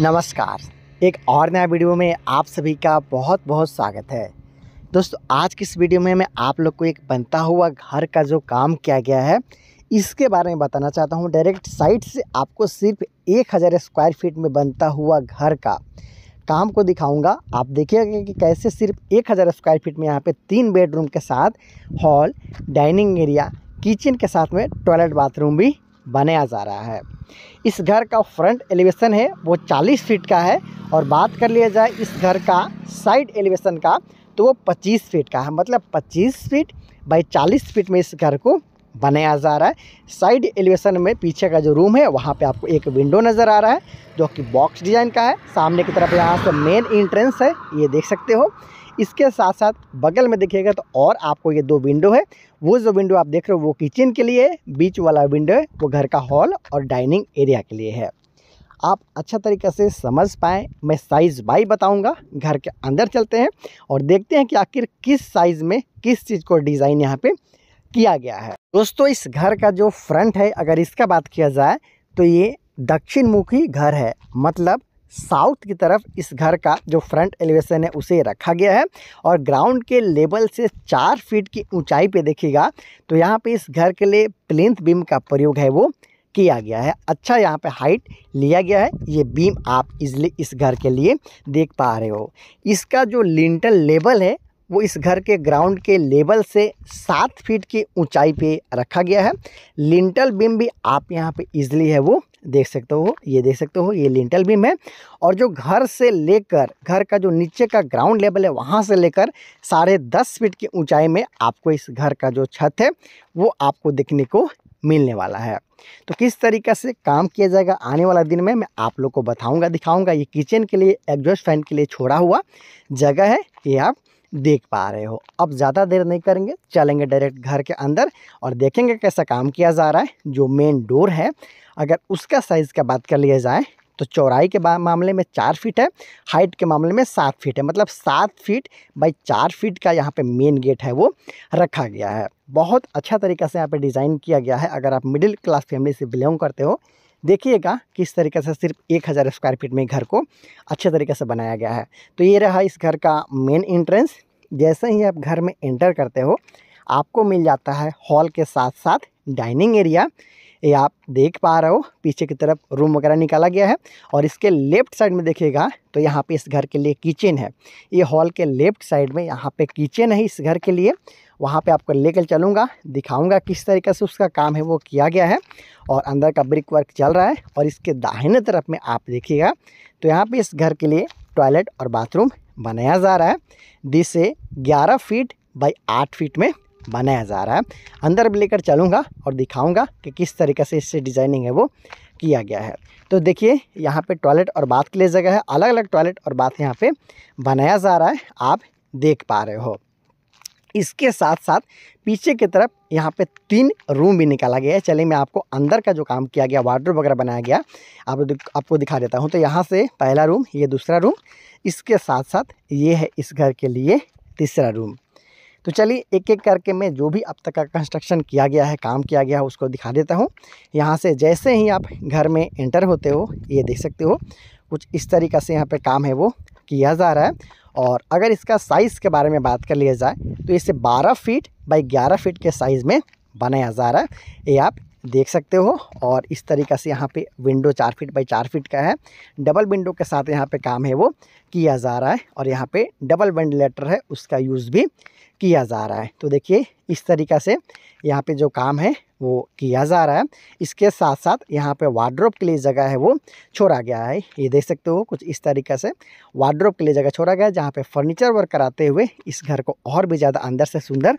नमस्कार एक और नया वीडियो में आप सभी का बहुत बहुत स्वागत है दोस्तों आज की इस वीडियो में मैं आप लोग को एक बनता हुआ घर का जो काम किया गया है इसके बारे में बताना चाहता हूँ डायरेक्ट साइट से आपको सिर्फ एक हज़ार स्क्वायर फीट में बनता हुआ घर का काम को दिखाऊंगा आप देखिएगा कि कैसे सिर्फ एक हज़ार स्क्वायर फीट में यहाँ पे तीन बेडरूम के साथ हॉल डाइनिंग एरिया किचन के साथ में टॉयलेट बाथरूम भी बनाया जा रहा है इस घर का फ्रंट एलिवेशन है वो 40 फीट का है और बात कर लिया जाए इस घर का साइड एलिवेशन का तो वो 25 फीट का है मतलब 25 फीट बाई 40 फीट में इस घर को बनाया जा रहा है साइड एलिवेशन में पीछे का जो रूम है वहाँ पे आपको एक विंडो नज़र आ रहा है जो कि बॉक्स डिज़ाइन का है सामने की तरफ यहाँ से मेन इंट्रेंस है ये देख सकते हो इसके साथ साथ बगल में देखिएगा तो और आपको ये दो विंडो है वो जो विंडो आप देख रहे हो वो किचन के लिए बीच वाला विंडो है वो घर का हॉल और डाइनिंग एरिया के लिए है आप अच्छा तरीके से समझ पाएँ मैं साइज़ बाई बताऊंगा घर के अंदर चलते हैं और देखते हैं कि आखिर किस साइज़ में किस चीज़ को डिज़ाइन यहाँ पे किया गया है दोस्तों इस घर का जो फ्रंट है अगर इसका बात किया जाए तो ये दक्षिण मुखी घर है मतलब साउथ की तरफ इस घर का जो फ्रंट एलिवेशन है उसे रखा गया है और ग्राउंड के लेवल से चार फीट की ऊंचाई पे देखिएगा तो यहाँ पे इस घर के लिए प्लिंथ बीम का प्रयोग है वो किया गया है अच्छा यहाँ पे हाइट लिया गया है ये बीम आप इजली इस घर के लिए देख पा रहे हो इसका जो लिंटल लेवल है वो इस घर के ग्राउंड के लेवल से सात फीट की ऊंचाई पे रखा गया है लिंटल बीम भी आप यहाँ पे इजली है वो देख सकते हो ये देख सकते हो ये लिंटल बीम है और जो घर से लेकर घर का जो नीचे का ग्राउंड लेवल है वहाँ से लेकर साढ़े दस फीट की ऊंचाई में आपको इस घर का जो छत है वो आपको देखने को मिलने वाला है तो किस तरीके से काम किया जाएगा आने वाला दिन में मैं आप लोग को बताऊँगा दिखाऊँगा ये किचन के लिए एग्जॉस्ट फैन के लिए छोड़ा हुआ जगह है ये आप देख पा रहे हो अब ज़्यादा देर नहीं करेंगे चलेंगे डायरेक्ट घर के अंदर और देखेंगे कैसा काम किया जा रहा है जो मेन डोर है अगर उसका साइज़ का बात कर लिया जाए तो चौड़ाई के मामले में चार फीट है हाइट के मामले में सात फीट है मतलब सात फीट बाई चार फीट का यहाँ पे मेन गेट है वो रखा गया है बहुत अच्छा तरीके से यहाँ पे डिज़ाइन किया गया है अगर आप मिडिल क्लास फैमिली से बिलोंग करते हो देखिएगा किस तरीके से सिर्फ एक हज़ार स्क्वायर फीट में घर को अच्छे तरीके से बनाया गया है तो ये रहा इस घर का मेन इंट्रेंस जैसे ही आप घर में एंटर करते हो आपको मिल जाता है हॉल के साथ साथ डाइनिंग एरिया ये आप देख पा रहे हो पीछे की तरफ रूम वगैरह निकाला गया है और इसके लेफ्ट साइड में देखिएगा तो यहाँ पे इस घर के लिए किचन है ये हॉल के लेफ्ट साइड में यहाँ पे किचन है इस घर के लिए वहाँ पे आपको लेकर चलूँगा दिखाऊँगा किस तरीके से उसका काम है वो किया गया है और अंदर का ब्रिक वर्क चल रहा है और इसके दाहिने तरफ में आप देखिएगा तो यहाँ पर इस घर के लिए टॉयलेट और बाथरूम बनाया जा रहा है जिसे ग्यारह फीट बाई आठ फीट में बनाया जा रहा है अंदर भी लेकर चलूँगा और दिखाऊँगा कि किस तरीके से इससे डिज़ाइनिंग है वो किया गया है तो देखिए यहाँ पे टॉयलेट और बाथ के लिए जगह है अलग अलग टॉयलेट और बाथ यहाँ पे बनाया जा रहा है आप देख पा रहे हो इसके साथ साथ पीछे की तरफ यहाँ पे तीन रूम भी निकाला गया है चलिए मैं आपको अंदर का जो काम किया गया वार्ड्रोब वगैरह बनाया गया आप आपको दिखा देता हूँ तो यहाँ से पहला रूम ये दूसरा रूम इसके साथ साथ ये है इस घर के लिए तीसरा रूम तो चलिए एक एक करके मैं जो भी अब तक का कंस्ट्रक्शन किया गया है काम किया गया है उसको दिखा देता हूँ यहाँ से जैसे ही आप घर में एंटर होते हो ये देख सकते हो कुछ इस तरीक़ा से यहाँ पे काम है वो किया जा रहा है और अगर इसका साइज़ के बारे में बात कर लिया जाए तो इसे 12 फीट बाई 11 फीट के साइज़ में बनाया जा रहा है ये आप देख सकते हो और इस तरीका से यहाँ पे विंडो चार फीट बाई चार फीट का है डबल विंडो के साथ यहाँ पे काम है वो किया जा रहा है और यहाँ पे डबल वेंटिलेटर है उसका यूज़ भी किया जा रहा है तो देखिए इस तरीका से यहाँ पे जो काम है वो किया जा रहा है इसके साथ साथ यहाँ पे वार्ड्रोप के लिए जगह है वो छोड़ा गया है ये देख सकते हो कुछ इस तरीका से वार्ड्रोप के लिए जगह छोड़ा गया है जहाँ पे फर्नीचर वर्क कराते हुए इस घर को और भी ज़्यादा अंदर से सुंदर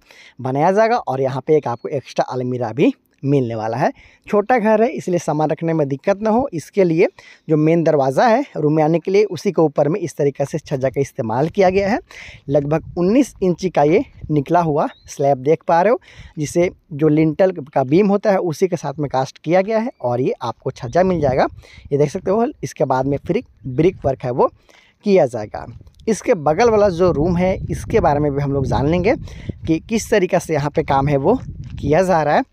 बनाया जाएगा और यहाँ पे एक आपको एक्स्ट्रा अलमीरा भी मिलने वाला है छोटा घर है इसलिए सामान रखने में दिक्कत ना हो इसके लिए जो मेन दरवाज़ा है रूम में आने के लिए उसी के ऊपर में इस तरीके से छज्जा का इस्तेमाल किया गया है लगभग उन्नीस इंची का ये निकला हुआ स्लैब देख पा रहे हो जिसे जो लिंटल का बीम होता है उसी के साथ में कास्ट किया गया है और ये आपको छज्जा मिल जाएगा ये देख सकते हो इसके बाद में फिर ब्रिक वर्क है वो किया जाएगा इसके बगल वाला जो रूम है इसके बारे में भी हम लोग जान लेंगे कि किस तरीका से यहाँ पे काम है वो किया जा रहा है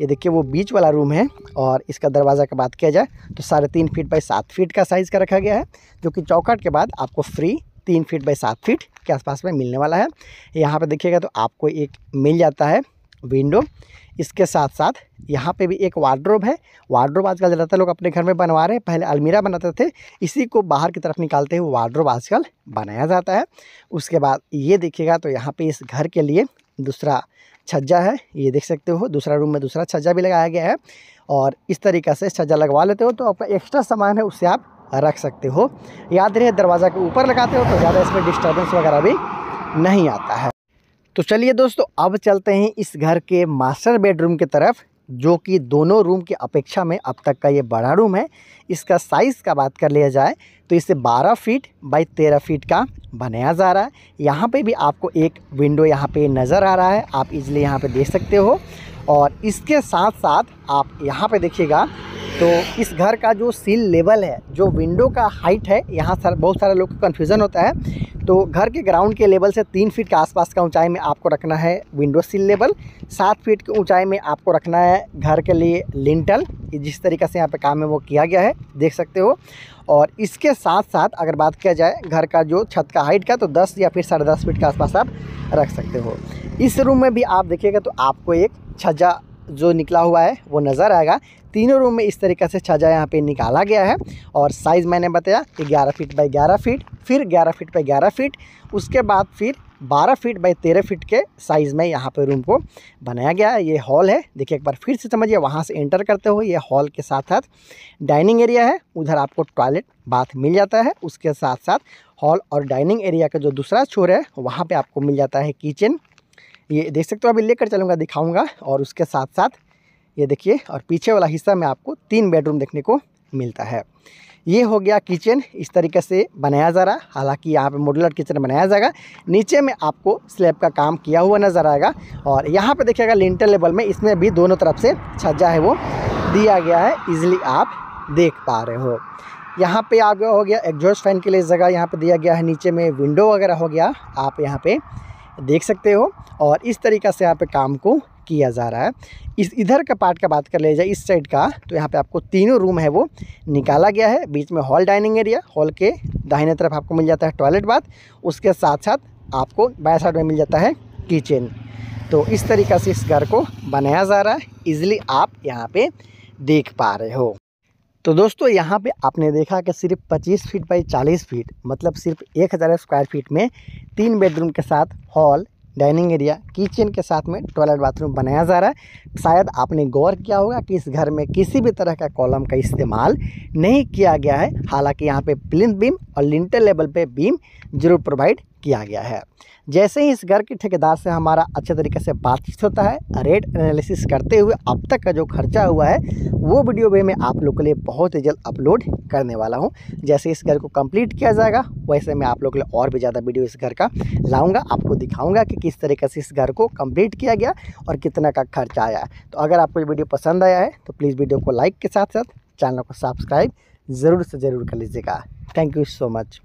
ये देखिए वो बीच वाला रूम है और इसका दरवाज़ा का बात किया जाए तो साढ़े तीन फीट बाई सात फीट का साइज़ का रखा गया है जो कि चौकट के बाद आपको फ्री तीन फीट बाई सात फीट के आसपास में मिलने वाला है यहाँ पर देखिएगा तो आपको एक मिल जाता है विंडो इसके साथ साथ यहाँ पे भी एक वार्ड्रोब है वार्ड्रोब आजकल ज़्यादातर लोग अपने घर में बनवा रहे हैं पहले अलमीरा बनाते थे इसी को बाहर की तरफ निकालते हुए वार्ड्रोब आजकल बनाया जाता है उसके बाद ये देखिएगा तो यहाँ पे इस घर के लिए दूसरा छज्जा है ये देख सकते हो दूसरा रूम में दूसरा छज्जा भी लगाया गया है और इस तरीका से छज्जा लगवा लेते हो तो आपका एक्स्ट्रा सामान है उससे आप रख सकते हो याद रहे दरवाज़ा के ऊपर लगाते हो तो ज़्यादा इसमें डिस्टर्बेंस वगैरह भी नहीं आता है तो चलिए दोस्तों अब चलते हैं इस घर के मास्टर बेडरूम की तरफ जो कि दोनों रूम की अपेक्षा में अब तक का ये बड़ा रूम है इसका साइज़ का बात कर लिया जाए तो इसे 12 फीट बाई 13 फीट का बनाया जा रहा है यहाँ पे भी आपको एक विंडो यहाँ पे नज़र आ रहा है आप इजली यहाँ पे देख सकते हो और इसके साथ साथ आप यहाँ पे देखिएगा तो इस घर का जो सील लेवल है जो विंडो का हाइट है यहाँ सर बहुत सारे लोग का कन्फ्यूज़न होता है तो घर के ग्राउंड के लेवल से तीन फीट के आसपास का ऊंचाई में आपको रखना है विंडो सील लेवल सात फीट की ऊंचाई में आपको रखना है घर के लिए लिंटल जिस तरीके से यहाँ पे काम है वो किया गया है देख सकते हो और इसके साथ साथ अगर बात किया जाए घर का जो छत का हाइट का तो दस या फिर साढ़े दस फीट के आसपास आप रख सकते हो इस रूम में भी आप देखिएगा तो आपको एक छज्जा जो निकला हुआ है वो नज़र आएगा तीनों रूम में इस तरीके से छजा यहाँ पे निकाला गया है और साइज़ मैंने बताया कि 11 फीट बाई 11 फीट फिर 11 फीट बाई 11 फीट उसके बाद फिर 12 फीट बाई 13 फीट के साइज़ में यहाँ पे रूम को बनाया गया है ये हॉल है देखिए एक बार फिर से समझिए वहाँ से एंटर करते हुए ये हॉल के साथ साथ डाइनिंग एरिया है उधर आपको टॉयलेट बाथ मिल जाता है उसके साथ साथ हॉल और डाइनिंग एरिया का जो दूसरा छोर है वहाँ पर आपको मिल जाता है किचन ये देख सकते हो अभी लेकर चलूँगा दिखाऊँगा और उसके साथ साथ ये देखिए और पीछे वाला हिस्सा में आपको तीन बेडरूम देखने को मिलता है ये हो गया किचन इस तरीके से बनाया जा रहा हालांकि यहाँ पे मॉडुलर किचन बनाया जाएगा नीचे में आपको स्लैब का काम किया हुआ नज़र आएगा और यहाँ पे देखिएगा लिंटर लेवल में इसमें भी दोनों तरफ से छज्जा है वो दिया गया है इजीली आप देख पा रहे हो यहाँ पे गया हो गया एग्जॉस्ट फैन के लिए जगह यहाँ पर दिया गया है नीचे में विंडो वगैरह हो गया आप यहाँ पर देख सकते हो और इस तरीका से यहाँ पे काम को किया जा रहा है इस इधर का पार्ट का बात कर लिया जाए इस साइड का तो यहाँ पे आपको तीनों रूम है वो निकाला गया है बीच में हॉल डाइनिंग एरिया हॉल के दाहिने तरफ आपको मिल जाता है टॉयलेट बाथ उसके साथ साथ आपको बाय साइड में मिल जाता है किचन तो इस तरीका से इस घर को बनाया जा रहा है ईज़िली आप यहाँ पर देख पा रहे हो तो दोस्तों यहाँ पे आपने देखा कि सिर्फ 25 फीट बाई 40 फीट मतलब सिर्फ 1000 स्क्वायर फीट में तीन बेडरूम के साथ हॉल डाइनिंग एरिया किचन के साथ में टॉयलेट बाथरूम बनाया जा रहा है शायद आपने गौर किया होगा कि इस घर में किसी भी तरह का कॉलम का इस्तेमाल नहीं किया गया है हालांकि यहाँ पे प्लिन बीम और लिंटर लेवल पे बीम जरूर प्रोवाइड किया गया है जैसे ही इस घर के ठेकेदार से हमारा अच्छे तरीके से बातचीत होता है रेट एनालिसिस करते हुए अब तक का जो खर्चा हुआ है वो वीडियो भी मैं आप लोग के लिए बहुत ही जल्द अपलोड करने वाला हूँ जैसे इस घर को कंप्लीट किया जाएगा वैसे मैं आप लोग के लिए और भी ज़्यादा वीडियो इस घर का लाऊंगा आपको दिखाऊंगा कि किस तरीके से इस घर को कम्प्लीट किया गया और कितना का खर्चा आया तो अगर आपको ये वीडियो पसंद आया है तो प्लीज़ वीडियो को लाइक के साथ साथ चैनल को सब्सक्राइब ज़रूर से ज़रूर कर लीजिएगा थैंक यू सो मच